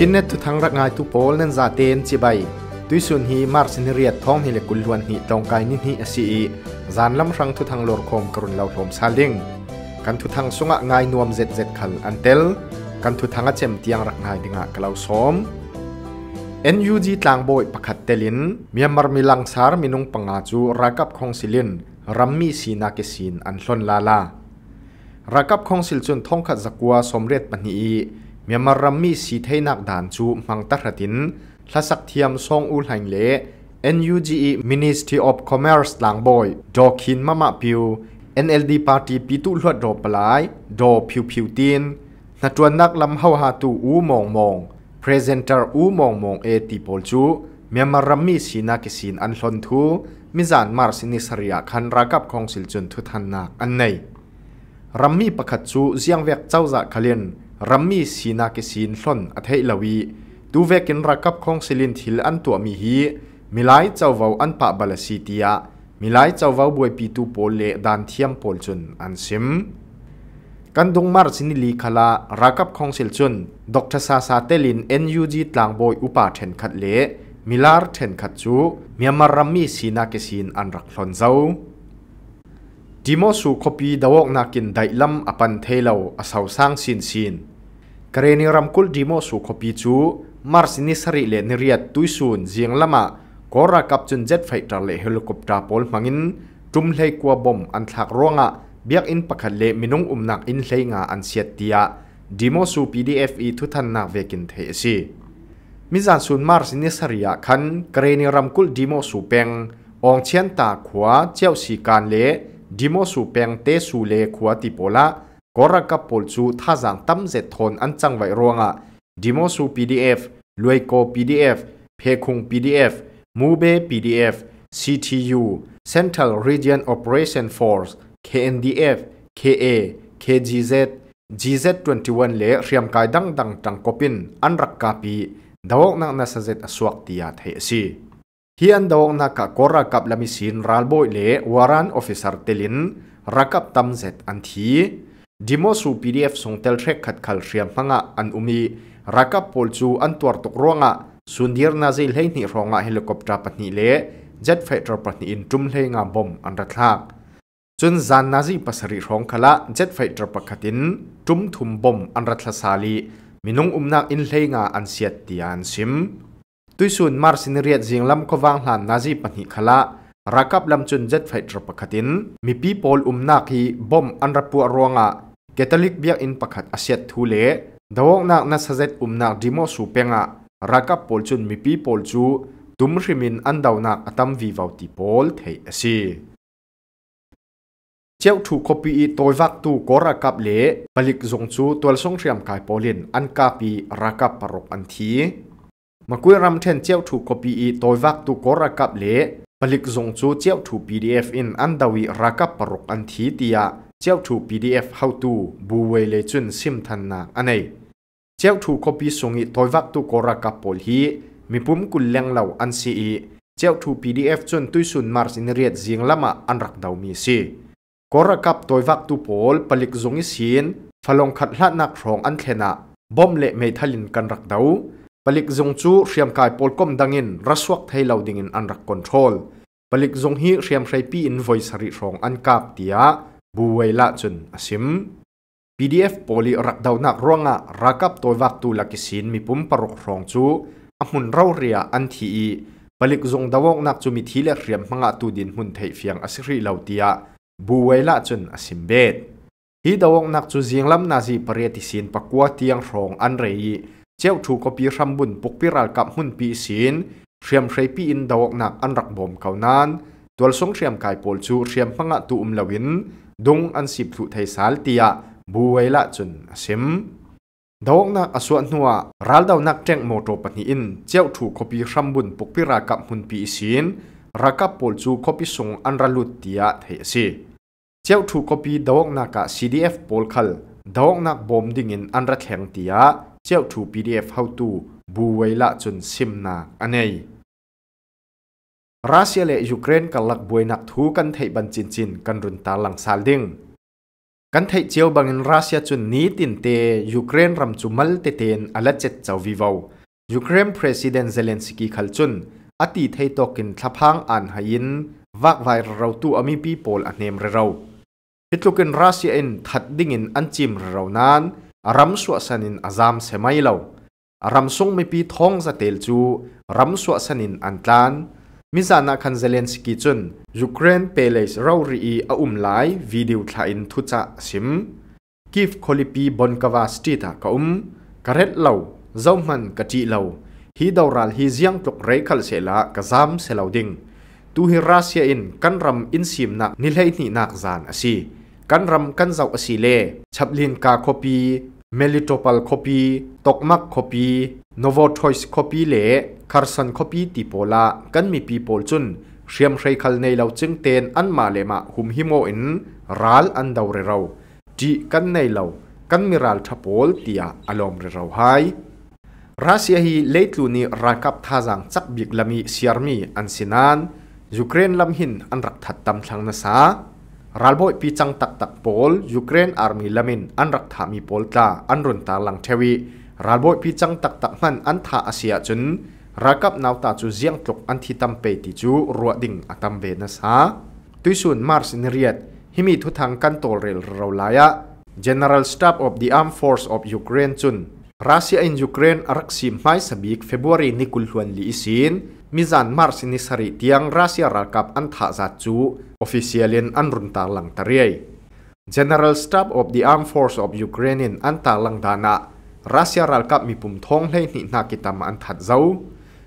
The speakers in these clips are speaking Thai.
ชินเนทุทังรักงายทุโพลนั้นซาเตนจีใบตุยสุนฮีมาร์สินเรียดท้องฮิเลกุลวนฮีตรงกายนิฮีอสีอีานลำรังทุทังโลดคมกรุนเล่าโมซาลิงกันทุทังสุงะงายนวมเจ็ดเจ็ดขันอันเตลกันทุทังอเจมเตียงรักงายดิงะกลาวซอม NUG ต่างโบยประคัดเตลินมีมารมิลังสารมินุงปังอาจูรักับคงสิลินรัมมีสีนาเกสินอันลนลาลารักับคงสิลจุนท้องขัดจักวัวสมเรียดปนีมียมารัมมีสีเทนักด่านจูมังตัดตินทัศักเทียมทรงอุลหังเล NUGE Ministry of Commerce หลังบอยดอกินมะมะพิว NLD Party ปีตุลวดดอปลายดอพิวพิวติน นัจวนนักลำเฮาหาตูอูมองมองพรีเซนเตอร์อูมองมองเอติปอลจูเมียมารัมมีสีนักสินอันลนทูมิจานมาร์สินิสเรียคันรักับของสิลจุนทุทันนักอันไหนรัมมีประกาศจูเสียงเวกเจ้าจะขลินรัมมีสีนาเกสินหล่นอเทลวี ดูเวกินรักับของสิลินทิลอันตัวมีฮีมิไลเจ้าวาอันปะบาลสีติยามิไลเจ้าวาบวยปีตูโปเลดานเทียมโปลจุนอันซิมกันดงมาร์สินิลีคลา รักับของสิลจุนดกทศาซาเตลินเอ็นยูจีตลางบอยอุปาเทนขัดเลมิลาร์เทนขัดจูเมียมารัมมีสีนาเกสินอันรักหล่นเจ้าดิโมสุคบีดาวกนักินไดลัมอปันเทลาอาศาวสังสินสินกรณีรำคุลดิโมสุคบีจูมาร์สนิสริเลนเรียดตุยซูนเจียงละมะกอรากับจนเจ็ดไฟตราเลเฮลิคอปเตอร์พลมังินจุมเลกัวบอมอันทักร่วงะเบียกอินปะคัดเลมินุงอุมนักอินเลงาอันเสียตียดิโมสูพีดีเอฟอีทุทันนักเวกินเทซีมิจานซูนมาร์สนิสริยาคันกรณีรำคุลดิโมสุเปงองเชียนตาขวาเจ้าสีการเล dimo su peng te su le khua ti pola koraka pol chu tha jang tam ze thon an chang vai ronga dimo su pdf luai ko pdf phe khung pdf mube pdf ctu central region operation force kndf ka kgz gz21 le riam kai dang dang tang kopin an rakka pi dawok na na sa zet aswak tia thei si ฮียนดองนักกอรักับลามิสินรัลโบยเลวารันออฟิซาร์เตลินรักับตัมเซตอันทีดิโมสูพีดีเอฟส่งเตลเชรคขัดขลเรียมพังะอันอุมีรักับปอลจูอันตัวตกร่วงะสุนดีร์นาซิลเฮนิรองะเฮลิคอปเตอร์ปันิเลจัดเฟตร์ปนิอินจุมเฮงาบอมอันรัฐลักจนซานนาซีปัสริรองคละจัดเฟตร์ปคตินจุมทุมบอมอันรัฐสาลีมินุงอุ้มนักอินเฮงาอันเสียดียนซิม tuy sun mar sin riat jing lam ko wang hlan na ji pani khala rakap lam chun jet fight ro pakhatin mi pi pol umna khi bom anrapu ronga catholic biak in pakhat asiat thu le dawok nak na sajet umna dimo su penga rakap pol chun mi pi pol chu tum hrimin an daw nak atam vi vau ti pol thei asi chéo thủ copy i tôi vác tu có Rakap cặp lễ balik dùng chú tuần sông riam cải polin an cà pi Rakap cặp parok ăn thí มาคุยรำเทนเจ้าถูกคปีอีตัววักตุกรกับเละผลิตส่งจูเจ้าถูก PDF อินอันดาวิรักับปรกอันทีเตียเจ้าถูก PDF เฮาตูบูเวเลจุนซิมทันนาอันไห้เจ้าถูกคปีส่งอีตัววักตุกรกับปลฮี มีปุ่มกุลแรงเหล่าอันซีอีเจ้าถูก PDF จนตุยสุนมาร์สินเรียดเสียงละมาอันรักดาวมีซีกรกับตัววักตุปอลผลิตส่งอีสินฟลงขัดละนักรองอันเทนะบอมเละไม่ทัลินกันรักดาว palik zong chu hriam kai polkom dangin raswak theilo dingin an rak control palik zong hi hriam hrei pi invoice hari rong an kap tia buwaila chun asim PDF poli rak dau nak ronga rakap toiwak tu lakisin mipum parok rong chu amun rau ria an thi i palik zong dawok nak chu mi thile hriam manga tu din hun thei fiang asiri lo tia buwaila chun asim bet hi dawok nak chu zinglam na ji pariati sin pakwa tiang rong an rei เจ้าถูกปีรำบุญปุกปิราลกับหุ่นปีศีนเรียมใช้ปีอินดาวกนักอันรักบอมเขานั้นตัวสงเรียมกายปอลจูเรียมพังะตุอุมลวินดงอันสิบถุไทยสาลเตียบุเวละจนสิมดาวกนักอสวนหัวรัลดาวนักแจ้งโมโตปนิอิน เจ้าถูกปีรำบุญปุกปิราลกับหุ่นปีศีนรักปอลจูคบิสงอันรัลุเตียไทยสีเจ้าถูกปีดาวกนักกับ CDF ปอลคัลดาวกนักบอมดิ่งอินอันรักแข่งเตียเจ้าถู p ีดีเขฟเฮาตูบูไวละจนซิมนาอันเอรัสเซียและยูเครนกำลังบวยนักทูกันไทยบันจินจินกันรุนตาลังซาลดิงกันไทยเจียวบังอินรัสเซียจนนี้ตินเตยูเครนรำจุมัลเตเตนอลเจ็ดเจ้าวิวายูเครนประธานเซเลนสกีขัลจุนอตีไทยตกินทับพังอันหายินวักไวเราตูอมิปีโปลอันเนมเราพิทุกินรัสเซียอินทัดดิ่งอินอันจิมเรานั้นอรัมสวสนินอาามเสมัยเลาอรัมสงไม่ปีทองสเตลจูรัมสวสนินอันตลานมิจานาคันเซเลนสกีจุนยูเครนเปเลสเรารีอาอุมหลายวีดิวทลาอินทุจะซิมกิฟคอลิปีบอนกวาสติตากอมกะเร็ลาเจ้ามันกะจีเลาฮกันรำกันเจ้าอสิเลชับลินกาคปีเมลิโตปัลคปีตกมักคปีโนโวทอยส์คปีเลคาร์สันคปีติโปลากันมีปีโปลจุนเชียมใร้คัลในเราจึงเตนอันมาเลมาหุมฮิโมอินรัลอันดาวเรเราจีกันในเรา กันมีรัลทับโอลตียอารมณ์เรเราหายรัสเซียฮีเลตุนีรักับท่าจังจักบิกลามีเซียร์มีอันสินานยูเครนลำหินอันรักถัดตำทางนาซารัลโบพีจังตักตักโปลยูเครนอาร์มีลามินอันรักถามีโปลตาอันรุนตาลังเทวีรัลโบพีจังตักตักมันอันท่าอาเซียจุนรักับนาวตาจูเซียงตกอันที่ตั้มเปติจูรัวดิ่งอัตัมเบนัสฮะตุยส่วนมาร์สเนเรียดฮิมีทุทางกันโตเรลราลายะ General Staff of the Armed Force of Ukraine จุนรัสเซียอินยูเครนรักซิมไม่สบิกเฟบรุรีนิกุลฮวนลีอิซิน Mizan Mars ni sari tiang Russia rakap an tha za chu officialin an run ta lang tariai. General Staff of the Armed Force of Ukraine an ta lang dana Russia rakap mi pum thong hlei ni na kitama an that zau.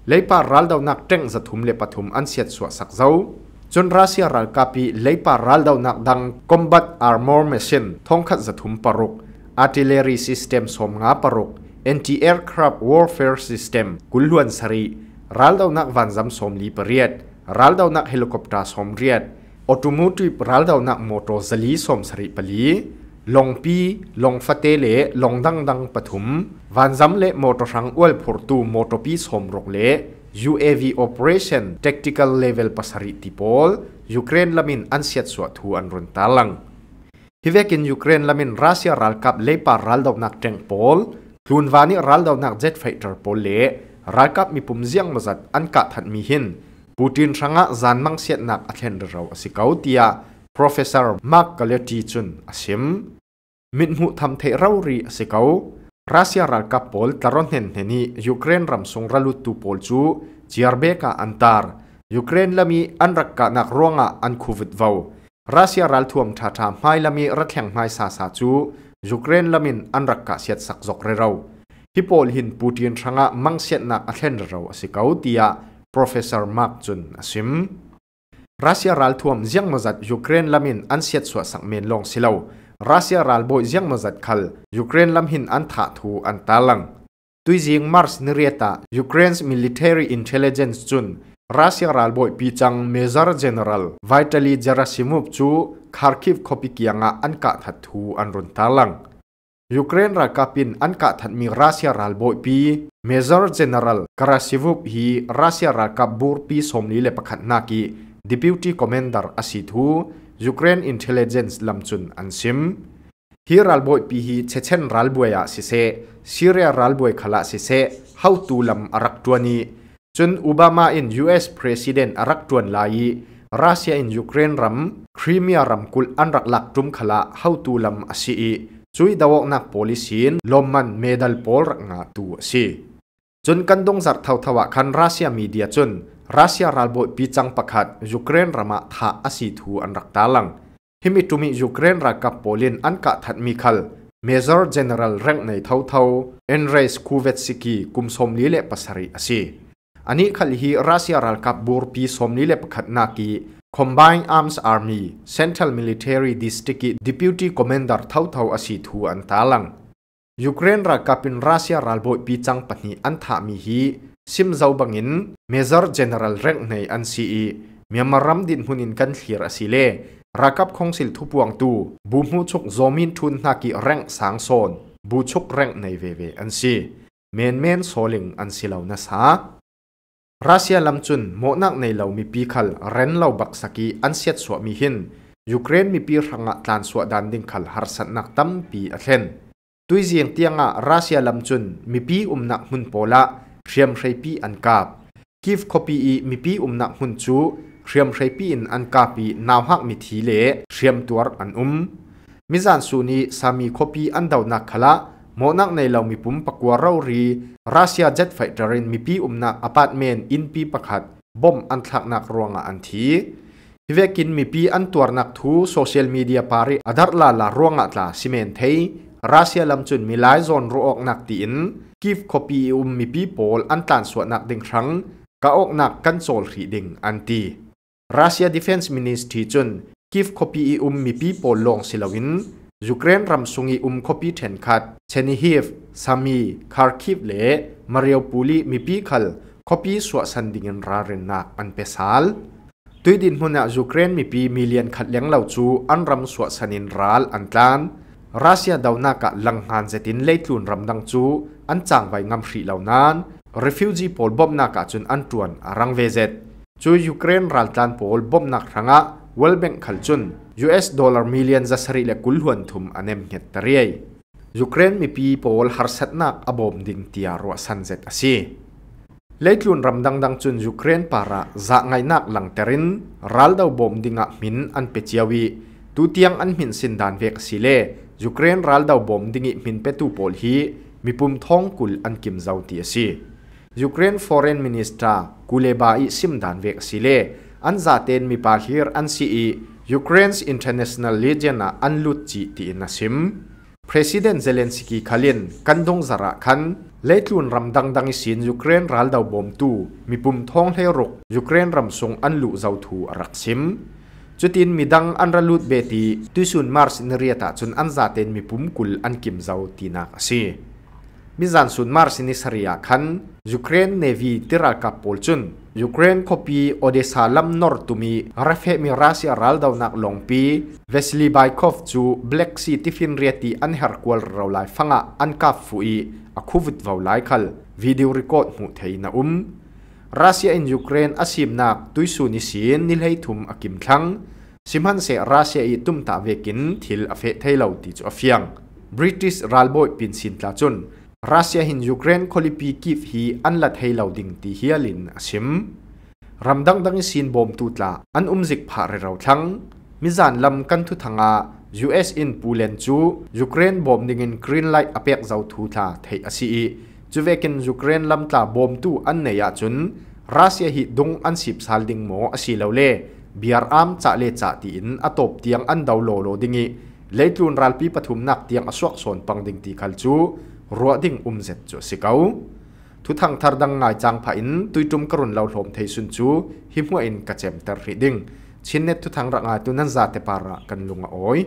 Leipa ral daw nak teng za thum le pathum an siat suwa sak zau. Chun Russia ralkapi leipa ral daw nak dang combat armor machine thong khat za thum paruk artillery system som nga paruk anti-aircraft warfare system kulluan sari รัลดาวนักวันซัมสมลีเปรียดรัลดาวนักเฮลิคอปเตอร์สมเรียดออโตมูติรัลดาวนักมอเตอร์ซลีสมสริปลีลงปีลงฟาเตเลลงดังดังปฐุมวันซัมเลมอเตอร์รังอวลพอร์ตูมอเตอร์ปีสมรกเล UAV operation tactical level pasari tipol Ukraine lamin ansiat suat hu an run talang hivekin Ukraine lamin Russia ral kap lepa ral daw nak tank pol klunwani ral daw nak jet fighter pol le รักับมีปุ่มเสียงมาจัดอันกัดทันมีหินปูตินชังะจานมังเสียนักอันเห็นเราสิเขาตีย professor Mark Galetti จุนอาิมมินหุทำเทรารีสิเขารัสเซียรัฐกับโปลตรอนเห็นเห็นียูเครนรำสงระลุตูโปลจูจีอาร์เบกาอันตารยูเครนละมีอันรักกันักร่วงอันคูวิดวาวรัสเซียรัลทวมท่าทามไม่ละมีรัฐแห่งไม่ซาซาจูยูเครนละมินอันรักกะเสียดสักจกเรเรา hi pol hin putin thanga mangset nak a thlen ro a si ko tia professor mark chun asim russia ral thuam jiang mazat ukraine lamin an siat suwa sang men long silo russia ral boy jiang mazat khal ukraine lam hin an tha thu an talang tuizing mars nireta ukraine's military intelligence chun Russia ralboi pichang Major General Vitaly Gerasimov chu Kharkiv kopi kianga anka an run talang ยูเครนราคาปินอันกะทันมีราเซียรัลบอยปีเมเจอร์เจเนอรัลคราซิวุปฮีราเซียราคาบูร์ปีสมนีเลปะขัดนากีดิปิวตีคอมเมนดาร์อาสิทูยูเครนอินเทลเล e จนซ์ลัมจุนอันซิมฮีรัลบอยปีฮีเชเชนรัลบอยาสิเซซีเรียรัลบอยขละสิเซฮาวตูลัอรักตวนีจุนอ h บามาอินยูเอสเพรสิเดน r อรักตวนลายีรัสเซียอินยูเครนรัมครีเมียรัมกุลอันรักลักจุมลฮาวตูลอซุยดาวอกนักโปลิซินลมมันเมดัลโปลรักงาตัวซีจนกันดงสักเท่าทวะคันรัสเซียมีเดียจนรัสเซียรัลบปีจังประคัดยูเครนระมะทาอาศทูอันรักตาลังฮิมิตุมิยูเครนรักับโปลินอันกะทัดมีคัลเมเจอร์เจเนรัลงในเท่าเท่าเอนเรสคูเวตซิกีกุมสมลีเลปสรออันนี้คัลฮีร Combined Arms Army Central Military District Deputy Commander Thao Thao Asi Thu an talang Ukraine ra kapin Russia ralboi pi chang patni an tha mi hi sim zau bangin Major General rank nei an CE Myanmar ram din hunin kan thlir asile rakap khongsil thupuang tu bu mu chuk zomin thun na ki rank sang son bu chuk rank nei ve ve an si men men soling an silaw na sa รัสเซียลำจุนโมนักในเหล่ามีปีคัลเรนเหล่าบักสกีอันเซียดสวมีหินยูเครนมีปีรังะตานสวดันดิงคัลฮาร์สันนักตั้มปีอัลเลนตุยเสียงเตียงะรัสเซียลำจุนมีปีอุมนักหุนโปละเรียมใชปีอันกาบกิฟคอปีอีมีปีอุมนักหุนจูเรียมใชปีอินอันกาปีนาวหักมีทีเลเรียมตัวอันอุมมิจานซูนีสามีคอปีอันเดาวนักขละมนักในเรามีปุ่มปักวัวเรารีรัสเซียเจ็ตไฟเตรินมีปีอุมนักอพาร์ตเมนต์อินปีประหัดบอมอันทักนักรวงอันทีฮิเวกินมีปีอันตัวนักทูโซเชียลมีเดียปารีอดัตลาลารวงอัตลาซิเมนเทยรัสเซียลำจุนมีหลายโซนรูออกนักตีนกิฟคอปีอุมมีปีโปลอันตันส่วนนักดึงครั้งกะออกนักกันโซลรีดึงอันตีรัสเซียดิฟเอนซ์มินิสทรีจุนกิฟคอปีอุมมีปีโปลลงสิลวินยูเครนรำสุงีอุมคบีเทนคัดเชนิฮีฟซามีคาร์คิฟเลมาริโอปูลีมิปีคัลคบีสวสันดิเงินราเรนนักอันเปซาลตุยดินหุนยูเครนมิปีมิเลียนขัดเลี้ยงเหล่าจูอันรำสวสันินรัลอันตานรัสเซียดาวนากะลังหันเซตินเลตุนรำดังจูอันจางไว้งำรีเหล่านั้นรีฟิวจีโพลบอมนากะจนอันตวนรังเวเซตจูยูเครนรัลตานโพลบอมนักรังะ World Bank ขัลจุน US ดอลลาร์มิลเลียนจะสริเลกุลหวนทุมอันเอ็มเฮตเรียยูเครนมีปีโปลฮาร์เซตนักอบอมดินเตียรัวสันเซตอาซีเลดลุนรำดังดังจุนยูเครนปาระจะไงนักหลังเทรินรัลดาวบอมดิงอะมินอันเปเจียวีตูเตียงอันมินสินดานเวกซิเลยูเครนรัลดาวบอมดิงอิมินเปตูโปลฮีมีปุ่มท้องกุลอันกิมเจาเตียซียูเครนฟอร์เรนมินิสตรากุเลบาอิซิมดานเวกซิเลอันซาเตนมีปาฮิรอันซีอียูเครนส์อินเตอร์เนชั่นแนลลีเจนะอันลุจีตีนัสิม President Zelensky ขลินกันดงจระคันเลยทุนรำดังดังสินยูเครนรัลดาวบอมตูมีปุ่มท้องให้รกยูเครนรำทรงอันลุเจ้าถูรักซิม จุดินมีดังอันรลุดเบตีตุสุนมาร์สนเรียตาจนอันซาเตนมีปุ่มกุลอันกิมเจ้าตีนักซีมิจันสุนมาร์สินิสเรียคันยูเครนเนวีติรัลกับปอลจุนยูเครนคบีโอเดซาลัมนอร์ตุมีรัฟเฮมิราซิอารัลดาวนักลงปีเวสลีไบคอฟจูแบล็กซีติฟินเรียตีอันเฮอร์ควอลเราไลฟังอันกับฟุอีอคูวิดวาวไลคัลวิดีโอรีคอร์ดหูเทนอุมรัสเซียอินยูเครนอาซิมนักตุยสูนิสีนนิลให้ทุมอกิมทังซิมฮันเซรัสเซียอีตุมตาเวกินทิลอเฟเทเลาติจูอเฟียงบริติชรัลบอยปินสินตาจุนรัสเซียหินยูเครนคลิปีกิฟฮีอันละเทเหล่าดิ่งตีเฮียลินชิมรำดังดังสินบอมตูตลาอันอุ้มจิกผ่าเรเราทั้งมิจานลำกันทุทังอา US ินปูเลนจูยูเครนบอมดิ่งินกรีนไลท์อเปกเจ้าทูตาเทยอซีจูเวกินยูเครนลำตาบอมตูอันเนียจุนรัสเซียหิดงอันสิบสาลดิ่งโมอซีเลวาเล่บียร์อัมจะเลจาตีอินอตบเตียงอันดาวโลโลดิ่งิเลยตูนรัลปีปฐุมนักเตียงอสวกสนปังดิ่งตีคัลจูรัวดิ่งอุ้มเจ็ดจุสิเกาทุทังทารดังนายจางผาอินตุยจุมกรุนเหล่าหลมเทสุนจูหิมหัวอินกระเจมตรหิดิ่ง ชิ้นเน็ตทุทังระงายตุนันซาเตปาระกันลุงอ้อย